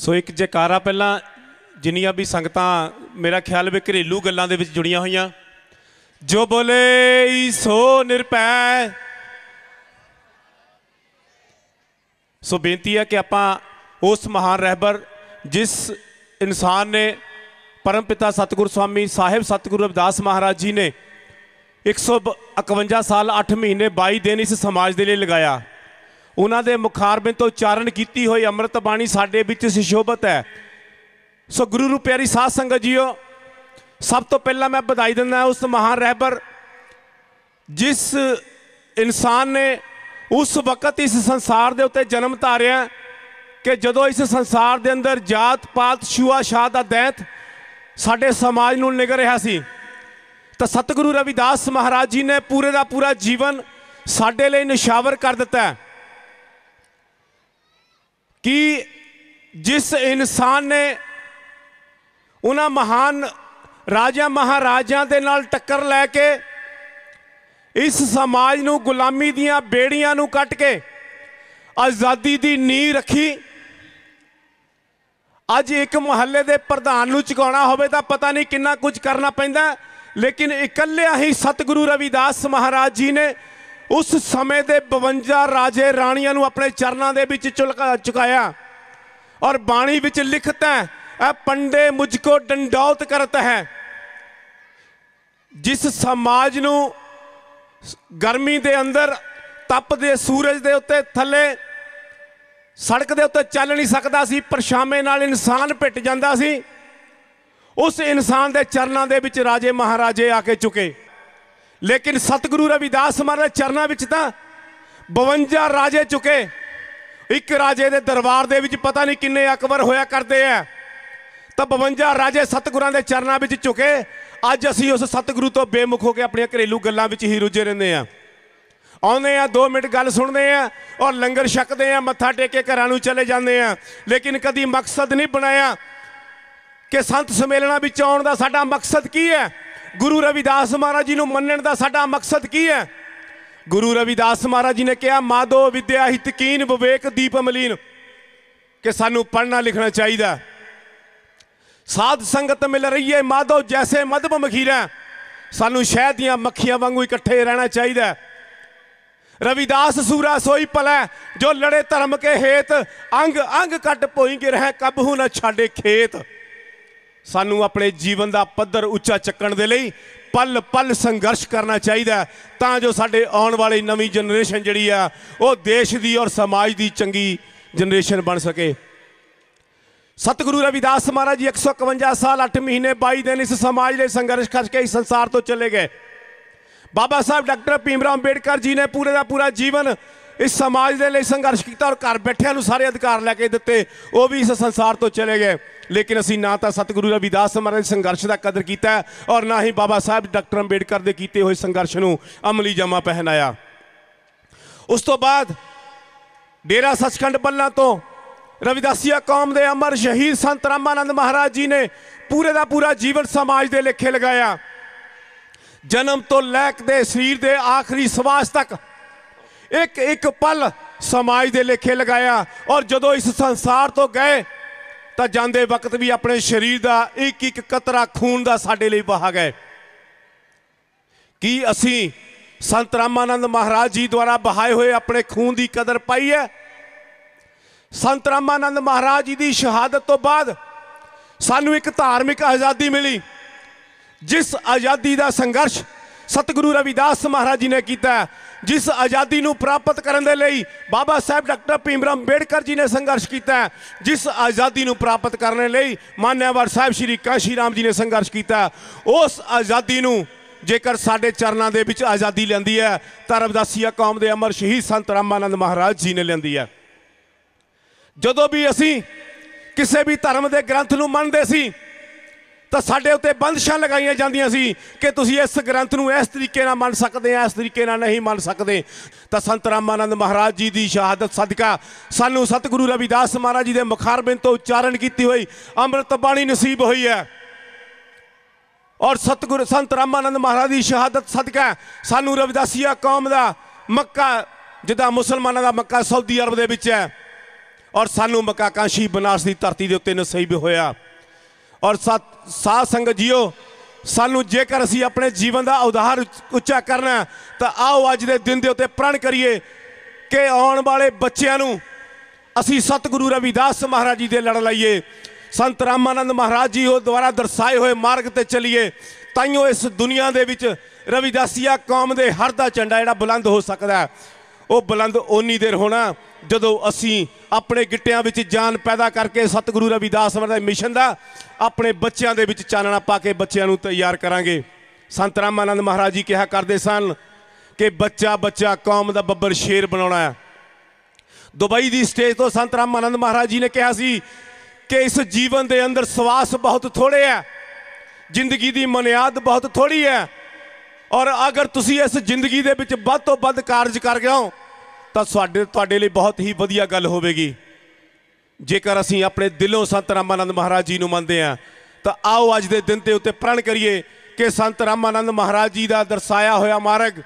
ਸੋ ਇੱਕ ਜੈਕਾਰਾ ਪਹਿਲਾਂ ਜਿੰਨੀਆਂ ਵੀ ਸੰਗਤਾਂ ਮੇਰਾ ਖਿਆਲ ਵੀ ਘਰੇਲੂ ਗੱਲਾਂ ਦੇ ਵਿੱਚ ਜੁੜੀਆਂ ਹੋਈਆਂ ਜੋ ਬੋਲੇ ਸੋ ਨਿਰਪੈ ਸੋ ਬੇਨਤੀ ਹੈ ਕਿ ਆਪਾਂ ਉਸ ਮਹਾਨ ਰਹਿਬਰ ਜਿਸ ਇਨਸਾਨ ਨੇ ਪਰਮ ਪਿਤਾ ਸਤਿਗੁਰ ਸਵਾਮੀ ਸਾਹਿਬ ਸਤਿਗੁਰੂ ਅਬਦਾਸ ਮਹਾਰਾਜ ਜੀ ਨੇ 151 ਸਾਲ 8 ਮਹੀਨੇ 22 ਦਿਨ ਇਸ ਸਮਾਜ ਦੇ ਲਈ ਲਗਾਇਆ ਉਹਨਾਂ ਦੇ ਮੁਖਾਰਬੇ ਤੋਂ ਉਚਾਰਨ ਕੀਤੀ ਹੋਈ ਅੰਮ੍ਰਿਤ ਬਾਣੀ ਸਾਡੇ ਵਿੱਚ ਸਿਸ਼ੋਭਤ ਹੈ ਸੋ ਗੁਰੂ ਰੂਪਿਆਰੀ ਪਿਆਰੀ ਸਾਧ ਸੰਗਤ ਜੀਓ ਸਭ ਤੋਂ ਪਹਿਲਾਂ ਮੈਂ ਵਧਾਈ ਦਿੰਦਾ ਉਸ ਮਹਾਨ ਰਹਿਬਰ ਜਿਸ ਇਨਸਾਨ ਨੇ ਉਸ ਵਕਤ ਇਸ ਸੰਸਾਰ ਦੇ ਉੱਤੇ ਜਨਮ ਧਾਰਿਆ ਕਿ ਜਦੋਂ ਇਸ ਸੰਸਾਰ ਦੇ ਅੰਦਰ ਜਾਤ ਪਾਤ ਛੂਆ ਛਾਤ ਦਾ ਦੈਂਤ ਸਾਡੇ ਸਮਾਜ ਨੂੰ ਨਿਗਰ ਰਿਹਾ ਸੀ ਤਾਂ ਸਤਿਗੁਰੂ ਰਵਿਦਾਸ ਮਹਾਰਾਜ ਜੀ ਨੇ ਪੂਰੇ ਦਾ ਪੂਰਾ ਜੀਵਨ ਸਾਡੇ ਲਈ ਨਿਸ਼ਾਵਰ ਕਰ ਦਿੱਤਾ ਕਿ ਜਿਸ ਇਨਸਾਨ ਨੇ ਉਹਨਾਂ ਮਹਾਨ ਰਾਜਾ ਮਹਾਰਾਜਾਂ ਦੇ ਨਾਲ ਟੱਕਰ ਲੈ ਕੇ ਇਸ ਸਮਾਜ ਨੂੰ ਗੁਲਾਮੀ ਦੀਆਂ ਬੇੜੀਆਂ ਨੂੰ ਕੱਟ ਕੇ ਆਜ਼ਾਦੀ ਦੀ ਨੀਂਹ ਰੱਖੀ ਅੱਜ ਇੱਕ ਮੁਹੱਲੇ ਦੇ ਪ੍ਰਧਾਨ ਨੂੰ ਚੁਕਾਉਣਾ ਹੋਵੇ ਤਾਂ ਪਤਾ ਨਹੀਂ ਕਿੰਨਾ ਕੁਝ ਕਰਨਾ ਪੈਂਦਾ ਲੇਕਿਨ ਇਕੱਲਿਆਂ ਹੀ ਸਤਿਗੁਰੂ ਰਵਿਦਾਸ ਮਹਾਰਾਜ ਜੀ ਨੇ ਉਸ ਸਮੇਂ ਦੇ 52 ਰਾਜੇ ਰਾਣੀਆਂ ਨੂੰ ਆਪਣੇ ਚਰਨਾਂ ਦੇ ਵਿੱਚ ਚੁਕਾਇਆ ਔਰ ਬਾਣੀ ਵਿੱਚ ਲਿਖਤਾ ਹੈ ਇਹ ਪੰਡੇ ਮੁਝ ਕੋ ਡੰਡੌਤ ਕਰਤ ਹੈ ਜਿਸ ਸਮਾਜ ਨੂੰ ਗਰਮੀ ਦੇ ਅੰਦਰ ਤਪਦੇ ਸੂਰਜ ਦੇ ਉੱਤੇ ਥੱਲੇ ਸੜਕ ਦੇ ਉੱਤੇ ਚੱਲ ਨਹੀਂ ਸਕਦਾ ਸੀ ਪਰਛਾਵੇਂ ਨਾਲ ਇਨਸਾਨ ਪਿੱਟ ਜਾਂਦਾ ਸੀ ਉਸ ਇਨਸਾਨ ਦੇ ਚਰਨਾਂ ਦੇ ਵਿੱਚ ਰਾਜੇ ਮਹਾਰਾਜੇ ਆ ਕੇ ਚੁਕੇ ਲੇਕਿਨ ਸਤਿਗੁਰੂ ਰਵਿਦਾਸ ਮਹਾਰਾਜ ਚਰਨਾਂ ਵਿੱਚ ਤਾਂ 52 ਰਾਜੇ ਚੁਕੇ ਇੱਕ ਰਾਜੇ ਦੇ ਦਰਬਾਰ ਦੇ ਵਿੱਚ ਪਤਾ ਨਹੀਂ ਕਿੰਨੇ ਅਕਬਰ ਹੋਇਆ ਕਰਦੇ ਆ ਤਾਂ 52 ਰਾਜੇ ਸਤਿਗੁਰਾਂ ਦੇ ਚਰਨਾਂ ਵਿੱਚ ਚੁਕੇ ਅੱਜ ਅਸੀਂ ਉਸ ਸਤਿਗੁਰੂ ਤੋਂ ਬੇਮੁਖ ਹੋ ਕੇ ਆਪਣੀਆਂ ਘਰੇਲੂ ਗੱਲਾਂ ਵਿੱਚ ਹੀ ਰੁੱਝੇ ਰਹਿੰਦੇ ਆ ਆਉਂਦੇ ਆ 2 ਮਿੰਟ ਗੱਲ ਸੁਣਦੇ ਆ ਔਰ ਲੰਗਰ ਛਕਦੇ ਆ ਮੱਥਾ ਟੇਕ ਕੇ ਘਰਾਂ ਨੂੰ ਚਲੇ ਜਾਂਦੇ ਆ ਲੇਕਿਨ ਕਦੀ ਮਕਸਦ ਨਹੀਂ ਬਣਾਇਆ ਕਿ ਸੰਤ ਸਮੇਲਣਾ ਵਿੱਚ ਆਉਣ ਦਾ ਸਾਡਾ ਮਕਸਦ ਕੀ ਹੈ ਗੁਰੂ ਰਵਿਦਾਸ ਮਹਾਰਾਜ ਜੀ ਨੂੰ ਮੰਨਣ ਦਾ ਸਾਡਾ ਮਕਸਦ ਕੀ ਹੈ ਗੁਰੂ ਰਵਿਦਾਸ ਮਹਾਰਾਜ ਜੀ ਨੇ ਕਿਹਾ ਮਾਦੋ ਵਿਦਿਆ ਹਿਤਕੀਨ ਵਿਵੇਕ ਦੀਪ ਅਮਲੀਨ ਕਿ ਸਾਨੂੰ ਪੜਨਾ ਲਿਖਣਾ ਚਾਹੀਦਾ ਸਾਧ ਸੰਗਤ ਮਿਲ ਰਹੀ ਹੈ ਮਾਦੋ ਜੈਸੇ ਮਦਬ ਮਖੀਰਾ ਸਾਨੂੰ ਸ਼ਹਿਦ ਦੀਆਂ ਮੱਖੀਆਂ ਵਾਂਗੂ ਇਕੱਠੇ ਰਹਿਣਾ ਚਾਹੀਦਾ ਰਵਿਦਾਸ ਸੂਰਾ ਸੋਈ ਪਲੈ ਜੋ ਲੜੇ ਧਰਮ ਕੇ ਹੇਤ ਅੰਗ ਅੰਗ ਕੱਟ ਪੋਈ ਗਿਰਹਿ ਕਬਹੂ ਨਾ ਛਾੜੇ ਖੇਤ ਸਾਨੂੰ ਆਪਣੇ ਜੀਵਨ ਦਾ ਪੱਧਰ ਉੱਚਾ ਚੱਕਣ ਦੇ ਲਈ ਪਲ ਪਲ ਸੰਘਰਸ਼ ਕਰਨਾ ਚਾਹੀਦਾ ਤਾਂ ਜੋ ਸਾਡੇ ਆਉਣ ਵਾਲੀ ਨਵੀਂ ਜਨਰੇਸ਼ਨ ਜਿਹੜੀ ਆ ਉਹ ਦੇਸ਼ ਦੀ ਔਰ ਸਮਾਜ ਦੀ ਚੰਗੀ ਜਨਰੇਸ਼ਨ ਬਣ ਸਕੇ ਸਤਿਗੁਰੂ ਰਵਿਦਾਸ ਮਹਾਰਾਜ ਜੀ 151 ਸਾਲ 8 ਮਹੀਨੇ 22 ਦਿਨ ਇਸ ਸਮਾਜ ਲਈ ਸੰਘਰਸ਼ ਕਰਕੇ ਇਸ ਸੰਸਾਰ ਤੋਂ ਚਲੇ ਗਏ ਬਾਬਾ ਸਾਹਿਬ ਡਾਕਟਰ ਭੀਮ ਰਾਮ ਅੰਬੇਡਕਰ ਜੀ ਨੇ ਪੂਰੇ ਦਾ ਪੂਰਾ ਜੀਵਨ ਇਸ ਸਮਾਜ ਦੇ ਲਈ ਸੰਘਰਸ਼ ਕੀਤਾ ਔਰ ਘਰ ਬੈਠਿਆਂ ਨੂੰ ਸਾਰੇ ਅਧਿਕਾਰ ਲੈ ਕੇ ਦਿੱਤੇ ਉਹ ਵੀ ਇਸ ਸੰਸਾਰ ਤੋਂ ਚਲੇ ਗਏ ਲੇਕਿਨ ਅਸੀਂ ਨਾ ਤਾਂ ਸਤਿਗੁਰੂ ਰਵਿਦਾਸ ਮਹਾਰਾਜ ਸੰਘਰਸ਼ ਦਾ ਕਦਰ ਕੀਤਾ ਔਰ ਨਾ ਹੀ ਬਾਬਾ ਸਾਹਿਬ ਡਾਕਟਰ ਅੰਬੇਡਕਰ ਦੇ ਕੀਤੇ ਹੋਏ ਸੰਘਰਸ਼ ਨੂੰ ਅਮਲੀ ਜਮਾ ਪਹਿਨਾਇਆ ਉਸ ਤੋਂ ਬਾਅਦ ਡੇਰਾ ਸੱਚਖੰਡ ਬੱਲਾ ਤੋਂ ਰਵਿਦਾਸੀਆ ਕੌਮ ਦੇ ਅਮਰ ਸ਼ਹੀਦ ਸੰਤ ਰਾਮਾਨੰਦ ਮਹਾਰਾਜ ਜੀ ਨੇ ਪੂਰੇ ਦਾ ਪੂਰਾ ਜੀਵਨ ਸਮਾਜ ਦੇ ਲੇਖੇ ਲਗਾਇਆ ਜਨਮ ਤੋਂ ਲੈ ਦੇ ਸਰੀਰ ਦੇ ਆਖਰੀ ਸਵਾਸ ਤੱਕ ਇੱਕ ਇੱਕ ਪਲ ਸਮਾਜ ਦੇ ਲੇਖੇ ਲਗਾਇਆ ਔਰ ਜਦੋਂ ਇਸ ਸੰਸਾਰ ਤੋਂ ਗਏ ਤਾਂ ਜਾਂਦੇ ਵਕਤ ਵੀ ਆਪਣੇ ਸਰੀਰ ਦਾ ਇੱਕ ਇੱਕ ਕਤਰਾ ਖੂਨ ਦਾ ਸਾਡੇ ਲਈ ਵਹਾ ਗਏ ਕੀ ਅਸੀਂ ਸੰਤ ਰਾਮਾਨੰਦ ਮਹਾਰਾਜ ਜੀ ਦੁਆਰਾ ਬਹਾਏ ਹੋਏ ਆਪਣੇ ਖੂਨ ਦੀ ਕਦਰ ਪਾਈ ਹੈ ਸੰਤ ਰਾਮਾਨੰਦ ਮਹਾਰਾਜ ਜੀ ਦੀ ਸ਼ਹਾਦਤ ਤੋਂ ਬਾਅਦ ਸਾਨੂੰ ਇੱਕ ਧਾਰਮਿਕ ਆਜ਼ਾਦੀ ਮਿਲੀ ਜਿਸ ਆਜ਼ਾਦੀ ਦਾ ਸੰਘਰਸ਼ ਸਤਿਗੁਰੂ ਰਵਿਦਾਸ ਮਹਾਰਾਜ ਜੀ ਨੇ ਕੀਤਾ ਜਿਸ ਆਜ਼ਾਦੀ ਨੂੰ ਪ੍ਰਾਪਤ ਕਰਨ ਦੇ ਲਈ ਬਾਬਾ ਸਾਹਿਬ ਡਾਕਟਰ ਭੀਮ ਰਾਮ ਅੰਬੇਡਕਰ ਜੀ ਨੇ ਸੰਘਰਸ਼ ਕੀਤਾ ਹੈ ਜਿਸ ਆਜ਼ਾਦੀ ਨੂੰ ਪ੍ਰਾਪਤ ਕਰਨ ਲਈ ਮਾਨਿਆਵਰ ਸਾਹਿਬ ਸ਼੍ਰੀ ਕਾਸ਼ੀ ਰਾਮ ਜੀ ਨੇ ਸੰਘਰਸ਼ ਕੀਤਾ ਉਸ ਆਜ਼ਾਦੀ ਨੂੰ ਜੇਕਰ ਸਾਡੇ ਚਰਨਾਂ ਦੇ ਵਿੱਚ ਆਜ਼ਾਦੀ ਲੈਂਦੀ ਹੈ ਤਾਂ ਕੌਮ ਦੇ ਅਮਰ ਸ਼ਹੀਦ ਸੰਤ ਰਾਮਾਨੰਦ ਮਹਾਰਾਜ ਜੀ ਨੇ ਲੈਂਦੀ ਹੈ ਜਦੋਂ ਵੀ ਅਸੀਂ ਕਿਸੇ ਵੀ ਧਰਮ ਦੇ ਗ੍ਰੰਥ ਨੂੰ ਮੰਨਦੇ ਸੀ ਤਾਂ ਸਾਡੇ ਉੱਤੇ ਬੰਦਸ਼ਾਂ ਲਗਾਈਆਂ ਜਾਂਦੀਆਂ ਸੀ ਕਿ ਤੁਸੀਂ ਇਸ ਗ੍ਰੰਥ ਨੂੰ ਇਸ ਤਰੀਕੇ ਨਾਲ ਮੰਨ ਸਕਦੇ ਆ ਇਸ ਤਰੀਕੇ ਨਾਲ ਨਹੀਂ ਮੰਨ ਸਕਦੇ ਤਾਂ ਸੰਤ ਰਾਮਾਨੰਦ ਮਹਾਰਾਜ ਜੀ ਦੀ ਸ਼ਹਾਦਤ ਸਦਕਾ ਸਾਨੂੰ ਸਤਿਗੁਰੂ ਰਵਿਦਾਸ ਮਹਾਰਾਜ ਜੀ ਦੇ ਮੁਖਾਰਬਿੰਦ ਤੋਂ ਉਚਾਰਨ ਕੀਤੀ ਹੋਈ ਅੰਮ੍ਰਿਤ ਬਾਣੀ ਨਸੀਬ ਹੋਈ ਹੈ ਔਰ ਸਤਿਗੁਰੂ ਸੰਤ ਰਾਮਾਨੰਦ ਮਹਾਰਾਜ ਦੀ ਸ਼ਹਾਦਤ ਸਦਕਾ ਸਾਨੂੰ ਰਵਿਦਾਸੀਆ ਕੌਮ ਦਾ ਮੱਕਾ ਜਿੱਦਾਂ ਮੁਸਲਮਾਨਾਂ ਦਾ ਮੱਕਾ ਸਾਊਦੀ ਅਰਬ ਦੇ ਵਿੱਚ ਹੈ ਔਰ ਸਾਨੂੰ ਮੱਕਾ ਕਾਂਸ਼ੀ ਬਨਾਰਸ ਦੀ ਧਰਤੀ ਦੇ ਉੱਤੇ ਨਸੀਬ ਹੋਇਆ ਔਰ ਸਾਥ ਸੰਗਤ ਜੀਓ ਸਾਨੂੰ ਜੇਕਰ ਅਸੀਂ ਆਪਣੇ ਜੀਵਨ ਦਾ ਉਦਾਹਰ ਉੱਚਾ ਕਰਨਾ ਤਾਂ ਆਓ ਅੱਜ ਦੇ ਦਿਨ ਦੇ ਉੱਤੇ ਪ੍ਰਣ ਕਰੀਏ ਕਿ ਆਉਣ ਵਾਲੇ ਬੱਚਿਆਂ ਨੂੰ ਅਸੀਂ ਸਤਿਗੁਰੂ ਰਵਿਦਾਸ ਮਹਾਰਾਜ ਜੀ ਦੇ ਲੜ ਲਈਏ ਸੰਤ ਰਾਮਾਨੰਦ ਮਹਾਰਾਜ ਜੀ ਉਹ ਦੁਆਰਾ ਦਰਸਾਏ ਹੋਏ ਮਾਰਗ ਤੇ ਚੱਲੀਏ ਤਾਈਓ ਇਸ ਦੁਨੀਆ ਦੇ ਵਿੱਚ ਰਵਿਦਾਸੀਆ ਕੌਮ ਦੇ ਹਰ ਦਾ ਝੰਡਾ ਜਿਹੜਾ ਬੁਲੰਦ ਹੋ ਸਕਦਾ ਹੈ ਉਹ ਬੁਲੰਦ ਓਨੀ ਦੇਰ ਹੋਣਾ ਜਦੋਂ ਅਸੀਂ ਆਪਣੇ ਗਿੱਟਿਆਂ ਵਿੱਚ ਜਾਨ ਪੈਦਾ ਕਰਕੇ ਸਤਿਗੁਰੂ ਰਵਿਦਾਸ ਦਾ ਮਿਸ਼ਨ ਦਾ ਆਪਣੇ ਬੱਚਿਆਂ ਦੇ ਵਿੱਚ ਚਾਨਣਾ ਪਾ ਕੇ ਬੱਚਿਆਂ ਨੂੰ ਤਿਆਰ ਕਰਾਂਗੇ ਸੰਤ ਰਾਮਾਨੰਦ ਮਹਾਰਾਜ ਜੀ ਕਿਹਾ ਕਰਦੇ ਸਨ ਕਿ ਬੱਚਾ ਬੱਚਾ ਕੌਮ ਦਾ ਬੱਬਰ ਸ਼ੇਰ ਬਣਾਉਣਾ ਹੈ ਦੁਬਈ ਦੀ ਸਟੇਜ ਤੋਂ ਸੰਤ ਰਾਮਾਨੰਦ ਮਹਾਰਾਜ ਜੀ ਨੇ ਕਿਹਾ ਸੀ ਕਿ ਇਸ ਜੀਵਨ ਦੇ ਅੰਦਰ ਸਵਾਸ ਬਹੁਤ ਥੋੜੇ ਆ ਜ਼ਿੰਦਗੀ ਦੀ ਮਨਿਆਦ ਬਹੁਤ ਥੋੜੀ ਹੈ ਔਰ ਅਗਰ ਤੁਸੀਂ ਇਸ ਜ਼ਿੰਦਗੀ ਦੇ ਵਿੱਚ ਵੱਧ ਤੋਂ ਵੱਧ ਕਾਰਜ ਕਰ ਗਏ ਹੋ ਤਾਂ ਤੁਹਾਡੇ ਤੁਹਾਡੇ ਲਈ ਬਹੁਤ ਹੀ ਵਧੀਆ ਗੱਲ ਹੋਵੇਗੀ ਜੇਕਰ ਅਸੀਂ ਆਪਣੇ ਦਿਲੋਂ ਸੰਤ ਰਾਮਾਨੰਦ ਮਹਾਰਾਜ ਜੀ ਨੂੰ ਮੰਨਦੇ ਆ ਤਾਂ ਆਓ ਅੱਜ ਦੇ ਦਿਨ ਤੇ ਉੱਤੇ ਪ੍ਰਣ ਕਰੀਏ ਕਿ ਸੰਤ ਰਾਮਾਨੰਦ ਮਹਾਰਾਜ ਜੀ ਦਾ ਦਰਸਾਇਆ ਹੋਇਆ ਮਾਰਗ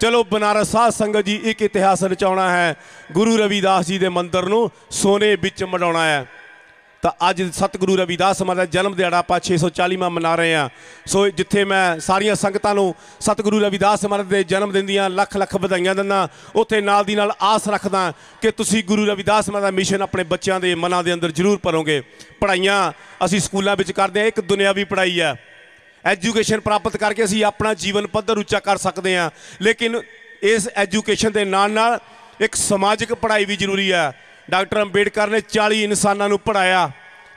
ਚਲੋ ਬਨਾਰਸ ਸਾਧ ਸੰਗਤ ਜੀ ਇੱਕ ਇਤਿਹਾਸ ਰਚਾਉਣਾ ਹੈ ਗੁਰੂ ਰਵਿਦਾਸ ਜੀ ਦੇ ਮੰਦਰ ਨੂੰ ਸੋਨੇ ਵਿੱਚ ਮਡਾਉਣਾ ਹੈ ਤਾਂ ਅੱਜ ਸਤਿਗੁਰੂ ਰਵਿਦਾਸ ਮਹਾਰਾਜ ਜਨਮ ਦਿਹਾੜਾ ਆਪਾਂ 640ਵਾਂ ਮਨਾ ਰਹੇ ਆ ਸੋ ਜਿੱਥੇ ਮੈਂ ਸਾਰੀਆਂ ਸੰਗਤਾਂ ਨੂੰ ਸਤਿਗੁਰੂ ਰਵਿਦਾਸ ਮਹਾਰਾਜ ਦੇ ਜਨਮ ਦਿਨ ਦੀਆਂ ਲੱਖ ਲੱਖ ਵਧਾਈਆਂ ਦਿੰਦਾ ਉੱਥੇ ਨਾਲ ਦੀ ਨਾਲ ਆਸ ਰੱਖਦਾ ਕਿ ਤੁਸੀਂ ਗੁਰੂ ਰਵਿਦਾਸ ਮਹਾਰਾਜ ਦਾ ਮਿਸ਼ਨ ਆਪਣੇ ਬੱਚਿਆਂ ਦੇ ਮਨਾਂ ਦੇ ਅੰਦਰ ਜ਼ਰੂਰ ਭਰੋਗੇ ਪੜਾਈਆਂ ਅਸੀਂ ਸਕੂਲਾਂ ਵਿੱਚ ਕਰਦੇ ਆ ਇੱਕ ਦੁਨਿਆਵੀ ਪੜਾਈ ਆ ਐਜੂਕੇਸ਼ਨ ਪ੍ਰਾਪਤ ਕਰਕੇ ਅਸੀਂ ਆਪਣਾ ਜੀਵਨ ਪੱਧਰ ਉੱਚਾ ਕਰ ਸਕਦੇ ਆ ਲੇਕਿਨ ਇਸ ਐਜੂਕੇਸ਼ਨ ਦੇ ਨਾਲ ਨਾਲ ਇੱਕ ਸਮਾਜਿਕ ਪੜਾਈ ਵੀ ਜ਼ਰੂਰੀ ਆ ਡਾਕਟਰ ਅੰਬੇਡਕਰ ਨੇ 40 ਇਨਸਾਨਾਂ ਨੂੰ ਪੜਾਇਆ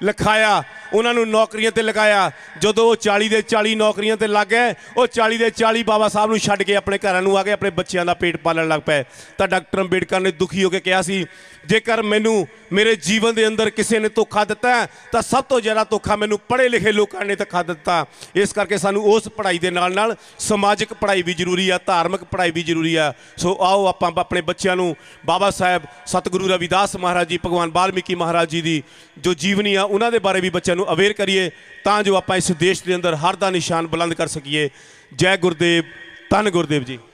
ਲਿਖਾਇਆ ਉਹਨਾਂ ਨੂੰ ਨੌਕਰੀਆਂ ਤੇ ਲਗਾਇਆ ਜਦੋਂ ਉਹ 40 ਦੇ 40 ਨੌਕਰੀਆਂ ਤੇ ਲੱਗ ਗਏ ਉਹ 40 ਦੇ 40 ਬਾਬਾ ਸਾਹਿਬ ਨੂੰ ਛੱਡ ਕੇ ਆਪਣੇ ਘਰਾਂ ਨੂੰ ਆ ਗਏ ਆਪਣੇ ਬੱਚਿਆਂ ਦਾ ਪੇਟ ਪਾਲਣ ਲੱਗ ਪਏ ਤਾਂ ਡਾਕਟਰ ਅੰਬੇਡਕਰ ਨੇ ਦੁਖੀ ਹੋ ਕੇ ਕਿਹਾ ਸੀ ਜੇਕਰ ਮੈਨੂੰ ਮੇਰੇ ਜੀਵਨ ਦੇ ਅੰਦਰ ਕਿਸੇ ਨੇ ਧੋਖਾ ਦਿੱਤਾ ਤਾਂ ਸਭ ਤੋਂ ਜ਼ਿਆਦਾ ਧੋਖਾ ਮੈਨੂੰ ਪੜ੍ਹੇ ਲਿਖੇ ਲੋਕਾਂ ਨੇ ਧੋਖਾ ਦਿੱਤਾ ਇਸ ਕਰਕੇ ਸਾਨੂੰ ਉਸ ਪੜ੍ਹਾਈ ਦੇ ਨਾਲ ਨਾਲ ਸਮਾਜਿਕ ਪੜ੍ਹਾਈ ਵੀ ਜ਼ਰੂਰੀ ਆ ਧਾਰਮਿਕ ਪੜ੍ਹਾਈ ਵੀ ਜ਼ਰੂਰੀ ਆ ਸੋ ਆਓ ਆਪਾਂ ਆਪਣੇ ਬੱਚਿਆਂ ਨੂੰ ਬਾਬਾ ਸਾਹਿਬ ਸਤਿਗੁਰੂ ਰਵਿਦਾਸ ਮਹਾਰਾਜ ਜੀ ਭਗਵਾਨ ਬਾਲਮੀਕੀ ਮਹਾਰਾਜ ਜੀ ਦੀ ਜੋ ਜੀਵਨੀ ਆ ਉਹਨਾਂ ਦੇ ਬਾਰੇ ਵੀ ਬੱਚਿਆਂ ਨੂੰ ਨੂੰ ਅਵੇਅਰ ਕਰੀਏ ਤਾਂ ਜੋ ਆਪਾਂ ਇਸ ਦੇਸ਼ ਦੇ ਅੰਦਰ ਹਰ ਦਾ ਨਿਸ਼ਾਨ ਬੁਲੰਦ ਕਰ ਸਕੀਏ ਜੈ ਗੁਰਦੇਵ ਤਨ ਗੁਰਦੇਵ ਜੀ